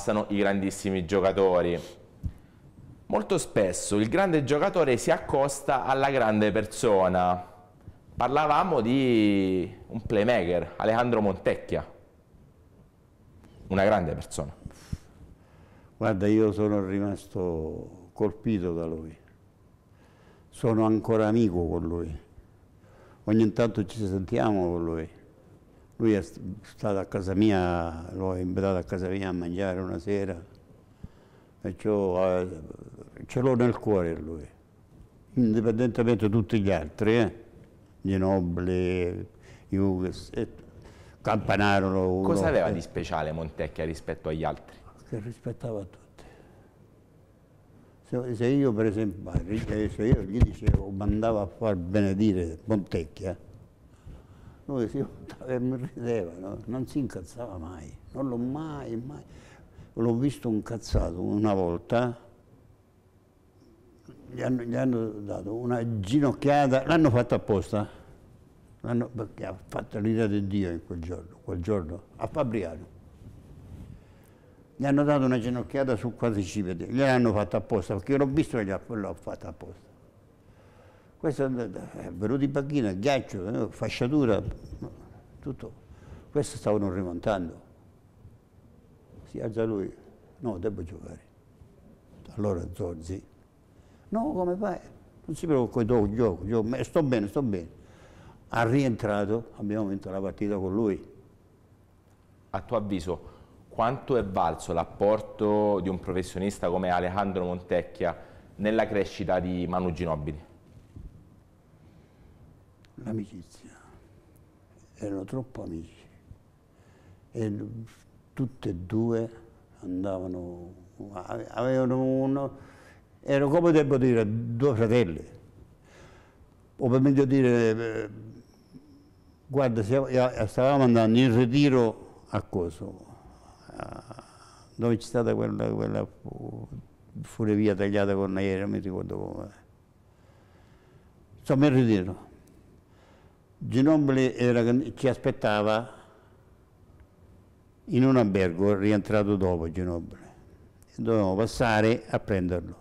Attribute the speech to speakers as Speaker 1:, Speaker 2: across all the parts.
Speaker 1: passano i grandissimi giocatori. Molto spesso il grande giocatore si accosta alla grande persona. Parlavamo di un playmaker, Alejandro Montecchia, una grande persona.
Speaker 2: Guarda, io sono rimasto colpito da lui, sono ancora amico con lui, ogni tanto ci sentiamo con lui lui è stato a casa mia, l'ho invitato a casa mia a mangiare una sera, perciò eh, ce l'ho nel cuore lui, indipendentemente da tutti gli altri, eh? Ginobili, Hughes,
Speaker 1: eh, Campanaro. Cosa aveva eh. di speciale Montecchia rispetto agli altri?
Speaker 2: Che rispettava tutti. Se, se io per esempio, se io gli dicevo, mandavo a far benedire Montecchia, noi si rideva, no? non si incazzava mai, non l'ho mai, mai. L'ho visto incazzato una volta, gli hanno, gli hanno dato una ginocchiata, l'hanno fatta apposta, perché ha fatto l'idea di Dio in quel giorno, quel giorno, a Fabriano. Gli hanno dato una ginocchiata su sul quadricipite, gliel'hanno fatta apposta, perché l'ho visto e l'ho fatta apposta. Questo eh, è venuto in panchina, ghiaccio, eh, fasciatura, tutto. Questo stavano rimontando. Si alza lui, no, devo giocare. Allora Zorzi, no, come fai? Non si preoccupa, gioco, gioco, gioco, sto bene, sto bene. Ha rientrato, abbiamo vinto
Speaker 1: la partita con lui. A tuo avviso, quanto è valso l'apporto di un professionista come Alejandro Montecchia nella crescita di Manu Ginobili?
Speaker 2: l'amicizia. Erano troppo amici e tutte e due andavano, avevano uno, erano come devo dire, due fratelli. O per meglio dire, guarda, stavamo andando in ritiro a Coso, dove c'è stata quella, quella fuori tagliata con l'aereo, mi ricordo come. Insomma, in ritiro. Ginobili era, ci aspettava in un albergo rientrato dopo Ginobili. Dovevamo passare a prenderlo.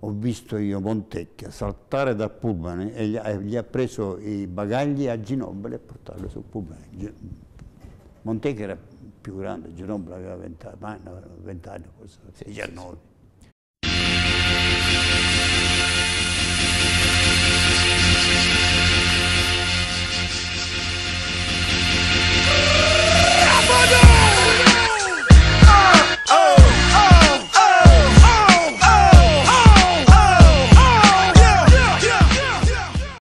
Speaker 2: Ho visto io Montecchia saltare dal pullman e gli ha, gli ha preso i bagagli a Ginobili e portarlo sul pullman. Montecchia era più grande, Ginobili aveva 20 anni, 20 anni forse, 16 anni.